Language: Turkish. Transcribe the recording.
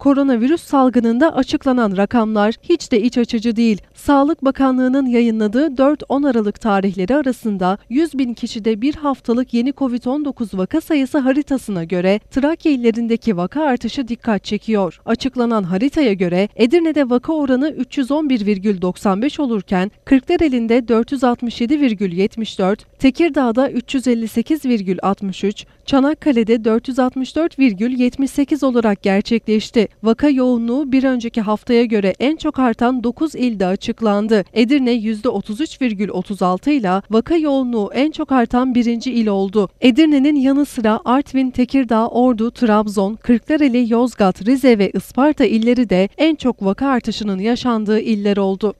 Koronavirüs salgınında açıklanan rakamlar hiç de iç açıcı değil. Sağlık Bakanlığı'nın yayınladığı 4-10 Aralık tarihleri arasında 100 bin kişide bir haftalık yeni COVID-19 vaka sayısı haritasına göre Trakya illerindeki vaka artışı dikkat çekiyor. Açıklanan haritaya göre Edirne'de vaka oranı 311,95 olurken Kırklareli'nde 467,74, Tekirdağ'da 358,63, Çanakkale'de 464,78 olarak gerçekleşti. Vaka yoğunluğu bir önceki haftaya göre en çok artan 9 ilde açıklandı. Edirne %33,36 ile vaka yoğunluğu en çok artan birinci il oldu. Edirne'nin yanı sıra Artvin, Tekirdağ, Ordu, Trabzon, Kırklareli, Yozgat, Rize ve Isparta illeri de en çok vaka artışının yaşandığı iller oldu.